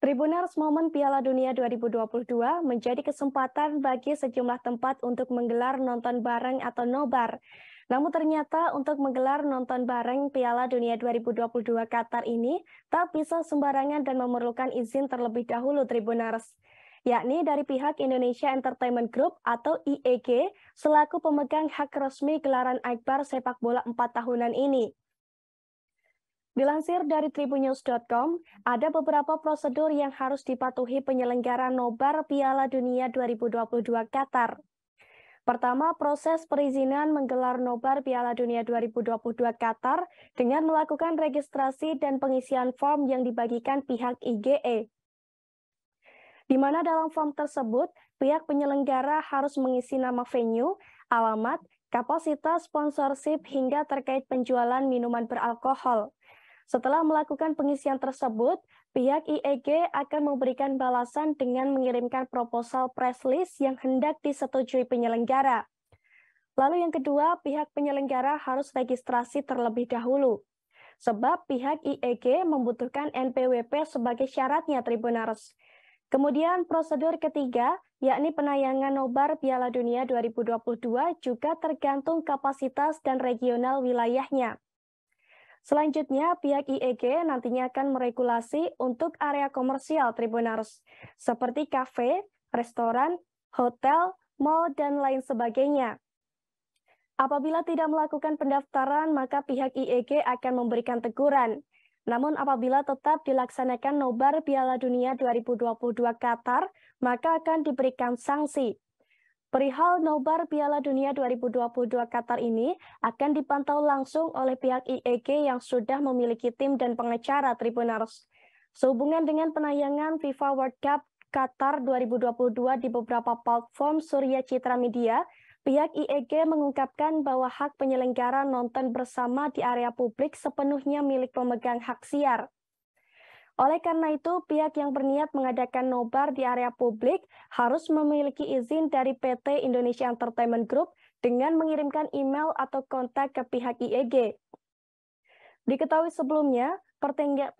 Tribuners Momen Piala Dunia 2022 menjadi kesempatan bagi sejumlah tempat untuk menggelar nonton bareng atau nobar. Namun ternyata untuk menggelar nonton bareng Piala Dunia 2022 Qatar ini tak bisa sembarangan dan memerlukan izin terlebih dahulu Tribuners yakni dari pihak Indonesia Entertainment Group atau IEG selaku pemegang hak resmi gelaran akbar sepak bola 4 tahunan ini. Dilansir dari tribunews.com, ada beberapa prosedur yang harus dipatuhi penyelenggara nobar Piala Dunia 2022 Qatar. Pertama, proses perizinan menggelar nobar Piala Dunia 2022 Qatar dengan melakukan registrasi dan pengisian form yang dibagikan pihak IGE. Di mana dalam form tersebut, pihak penyelenggara harus mengisi nama venue, alamat, kapasitas sponsorship hingga terkait penjualan minuman beralkohol. Setelah melakukan pengisian tersebut, pihak IEG akan memberikan balasan dengan mengirimkan proposal press list yang hendak disetujui penyelenggara. Lalu yang kedua, pihak penyelenggara harus registrasi terlebih dahulu. Sebab pihak IEG membutuhkan NPWP sebagai syaratnya Tribunars. Kemudian prosedur ketiga, yakni penayangan nobar Piala Dunia 2022 juga tergantung kapasitas dan regional wilayahnya. Selanjutnya, pihak IEG nantinya akan meregulasi untuk area komersial Tribunars, seperti kafe, restoran, hotel, mall, dan lain sebagainya. Apabila tidak melakukan pendaftaran, maka pihak IEG akan memberikan teguran. Namun apabila tetap dilaksanakan nobar Piala Dunia 2022 Qatar, maka akan diberikan sanksi. Perihal nobar Piala Dunia 2022 Qatar ini akan dipantau langsung oleh pihak IEG yang sudah memiliki tim dan pengecara Tribunars. Sehubungan dengan penayangan FIFA World Cup Qatar 2022 di beberapa platform Surya Citra Media, pihak IEG mengungkapkan bahwa hak penyelenggara nonton bersama di area publik sepenuhnya milik pemegang hak siar. Oleh karena itu, pihak yang berniat mengadakan nobar di area publik harus memiliki izin dari PT Indonesia Entertainment Group dengan mengirimkan email atau kontak ke pihak IEG. Diketahui sebelumnya,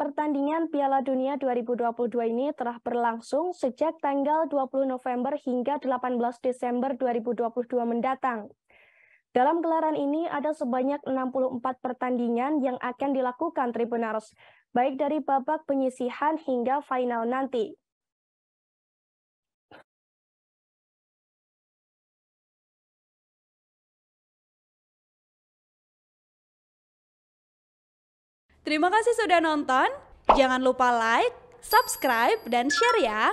pertandingan Piala Dunia 2022 ini telah berlangsung sejak tanggal 20 November hingga 18 Desember 2022 mendatang. Dalam gelaran ini ada sebanyak 64 pertandingan yang akan dilakukan Tribunars, baik dari babak penyisihan hingga final nanti. Terima kasih sudah nonton. Jangan lupa like, subscribe, dan share ya.